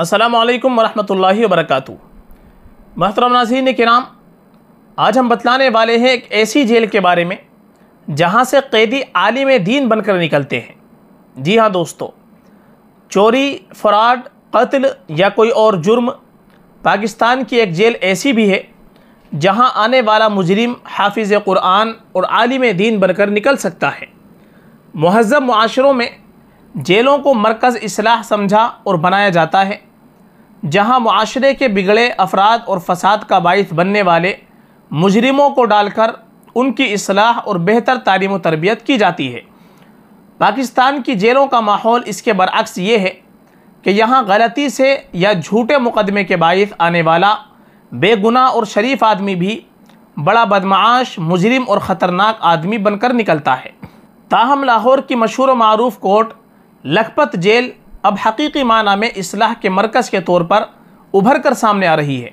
السلام علیکم ورحمۃ اللہ وبرکاتہ محترم ناظرین کرام آج ہم بتلانے والے ہیں ایک ایسی جیل کے بارے میں جہاں سے قیدی عالم دین بن کر نکلتے ہیں جی ہاں دوستو چوری فراڈ قتل یا کوئی اور جرم پاکستان کی ایک جیل ایسی بھی ہے جہاں آنے والا مجرم حافظ قرآن اور عالم دین بن کر نکل سکتا ہے مہذب معاشروں میں جیلوں کو مرکز اصلاح سمجھا اور بنایا جاتا ہے جہاں معاشرے کے بگڑے افراد اور فساد کا باعث بننے والے مجرموں کو ڈال کر ان کی اصلاح اور بہتر تعلیم و تربیت کی جاتی ہے پاکستان کی جیلوں کا ماحول اس کے برعکس یہ ہے کہ یہاں غلطی سے یا جھوٹے مقدمے کے باعث آنے والا بے گناہ اور شریف آدمی بھی بڑا بدمعاش مجرم اور خطرناک آدمی بن کر نکلتا ہے تاہم لاہور کی مشہور و معروف کوٹ لکھپت جیل اب حقیقی معنی میں اصلاح کے مرکز کے طور پر ابھر کر سامنے آ رہی ہے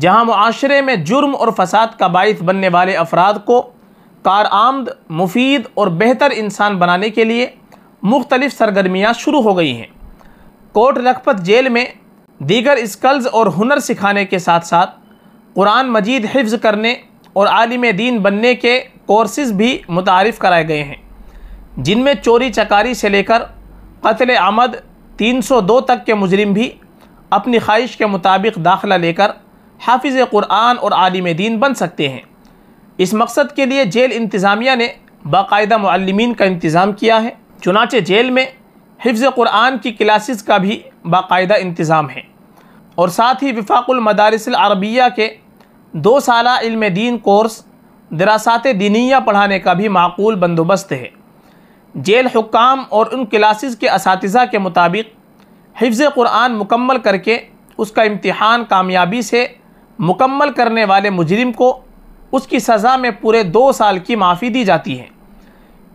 جہاں معاشرے میں جرم اور فساد کا باعث بننے والے افراد کو کارآمد مفید اور بہتر انسان بنانے کے لیے مختلف سرگرمیاں شروع ہو گئی ہیں کوٹ لکھپت جیل میں دیگر اسکلز اور ہنر سکھانے کے ساتھ ساتھ قرآن مجید حفظ کرنے اور عالم دین بننے کے کورسز بھی متعارف کرائے گئے ہیں جن میں چوری چکاری سے لے کر قتل عمد تین سو دو تک کے مجرم بھی اپنی خواہش کے مطابق داخلہ لے کر حافظ قرآن اور عالم دین بن سکتے ہیں اس مقصد کے لیے جیل انتظامیہ نے باقاعدہ معلمین کا انتظام کیا ہے چنانچہ جیل میں حفظ قرآن کی کلاسز کا بھی باقاعدہ انتظام ہے اور ساتھ ہی وفاق المدارس العربیہ کے دو سالہ علم دین کورس دراسات دینیہ پڑھانے کا بھی معقول بندوبست ہے جیل حکام اور ان کلاسز کے اساتذہ کے مطابق حفظ قرآن مکمل کر کے اس کا امتحان کامیابی سے مکمل کرنے والے مجرم کو اس کی سزا میں پورے دو سال کی معافی دی جاتی ہے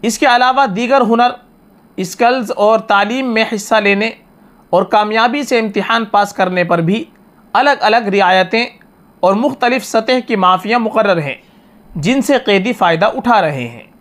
اس کے علاوہ دیگر ہنر اسکلز اور تعلیم میں حصہ لینے اور کامیابی سے امتحان پاس کرنے پر بھی الگ الگ رعایتیں اور مختلف سطح کی معافیاں مقرر ہیں جن سے قیدی فائدہ اٹھا رہے ہیں